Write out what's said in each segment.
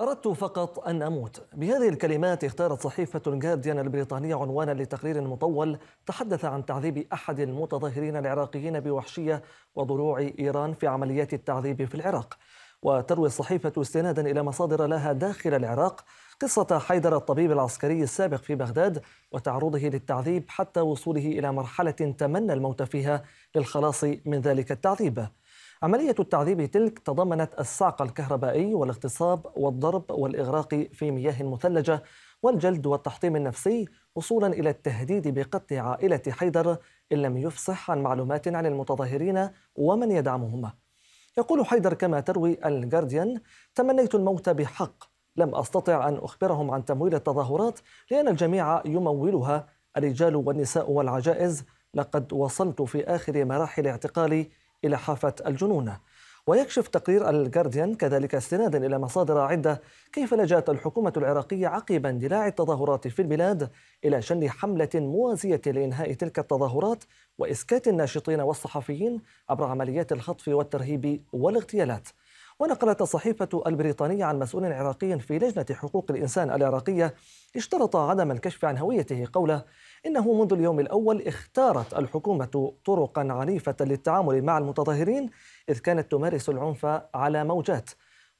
أردت فقط أن أموت بهذه الكلمات اختارت صحيفة جارديان البريطانية عنوانا لتقرير مطول تحدث عن تعذيب أحد المتظاهرين العراقيين بوحشية وضروع إيران في عمليات التعذيب في العراق وتروي الصحيفة استنادا إلى مصادر لها داخل العراق قصة حيدر الطبيب العسكري السابق في بغداد وتعرضه للتعذيب حتى وصوله إلى مرحلة تمنى الموت فيها للخلاص من ذلك التعذيب عملية التعذيب تلك تضمنت الصعق الكهربائي والاغتصاب والضرب والإغراق في مياه مثلجة والجلد والتحطيم النفسي وصولا إلى التهديد بقتل عائلة حيدر إن لم يفصح عن معلومات عن المتظاهرين ومن يدعمهم يقول حيدر كما تروي الجارديان تمنيت الموت بحق لم أستطع أن أخبرهم عن تمويل التظاهرات لأن الجميع يمولها الرجال والنساء والعجائز لقد وصلت في آخر مراحل اعتقالي إلى حافة الجنون ويكشف تقرير الجارديان كذلك استنادا إلى مصادر عدة كيف لجأت الحكومة العراقية عقب اندلاع التظاهرات في البلاد إلى شن حملة موازية لإنهاء تلك التظاهرات وإسكات الناشطين والصحفيين عبر عمليات الخطف والترهيب والاغتيالات ونقلت الصحيفة البريطانية عن مسؤول عراقي في لجنة حقوق الإنسان العراقية اشترط عدم الكشف عن هويته قوله إنه منذ اليوم الأول اختارت الحكومة طرقا عنيفة للتعامل مع المتظاهرين إذ كانت تمارس العنف على موجات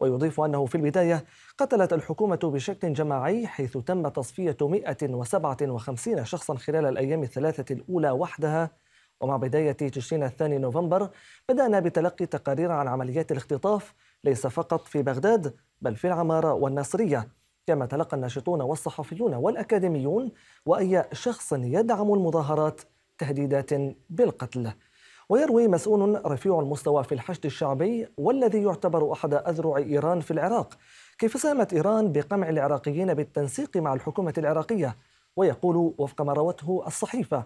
ويضيف أنه في البداية قتلت الحكومة بشكل جماعي حيث تم تصفية 157 شخصا خلال الأيام الثلاثة الأولى وحدها ومع بداية تشرين الثاني نوفمبر بدأنا بتلقي تقارير عن عمليات الاختطاف ليس فقط في بغداد بل في العمارة والناصرية كما تلقى الناشطون والصحفيون والأكاديميون وأي شخص يدعم المظاهرات تهديدات بالقتل ويروي مسؤول رفيع المستوى في الحشد الشعبي والذي يعتبر أحد أذرع إيران في العراق كيف ساهمت إيران بقمع العراقيين بالتنسيق مع الحكومة العراقية ويقول وفق ما روته الصحيفة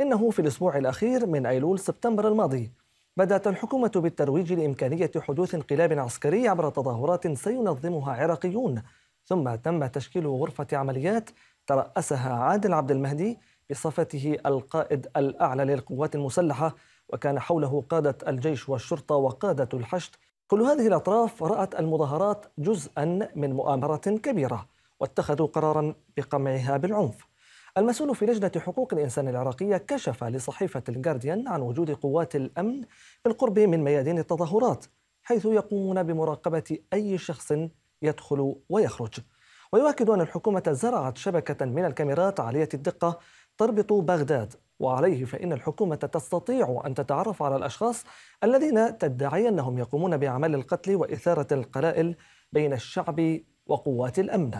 إنه في الأسبوع الأخير من أيلول سبتمبر الماضي بدأت الحكومة بالترويج لإمكانية حدوث انقلاب عسكري عبر تظاهرات سينظمها عراقيون ثم تم تشكيل غرفة عمليات ترأسها عادل عبد المهدي بصفته القائد الأعلى للقوات المسلحة وكان حوله قادة الجيش والشرطة وقادة الحشد كل هذه الأطراف رأت المظاهرات جزءا من مؤامرة كبيرة واتخذوا قرارا بقمعها بالعنف المسؤول في لجنة حقوق الإنسان العراقية كشف لصحيفة الجارديان عن وجود قوات الأمن بالقرب من ميادين التظاهرات حيث يقومون بمراقبة أي شخص يدخل ويخرج ويؤكد أن الحكومة زرعت شبكة من الكاميرات عالية الدقة تربط بغداد وعليه فإن الحكومة تستطيع أن تتعرف على الأشخاص الذين تدعي أنهم يقومون بأعمال القتل وإثارة القلائل بين الشعب وقوات الأمن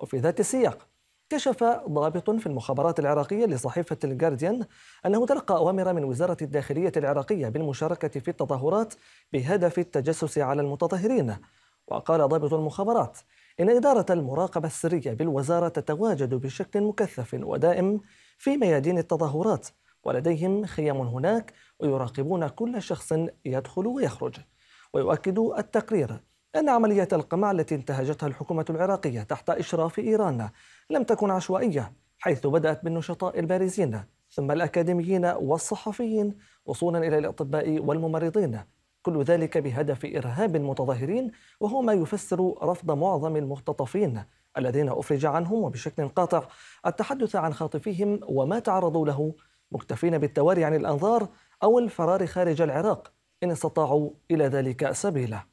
وفي ذات السياق كشف ضابط في المخابرات العراقية لصحيفة الجارديان أنه تلقى أوامر من وزارة الداخلية العراقية بالمشاركة في التظاهرات بهدف التجسس على المتظاهرين وقال ضابط المخابرات إن إدارة المراقبة السرية بالوزارة تتواجد بشكل مكثف ودائم في ميادين التظاهرات ولديهم خيام هناك ويراقبون كل شخص يدخل ويخرج ويؤكد التقرير أن عملية القمع التي انتهجتها الحكومة العراقية تحت إشراف إيران لم تكن عشوائية حيث بدأت بالنشطاء البارزين ثم الأكاديميين والصحفيين وصولا إلى الأطباء والممرضين كل ذلك بهدف إرهاب المتظاهرين وهو ما يفسر رفض معظم المختطفين الذين أفرج عنهم وبشكل قاطع التحدث عن خاطفهم وما تعرضوا له مكتفين بالتواري عن الأنظار أو الفرار خارج العراق إن استطاعوا إلى ذلك سبيلا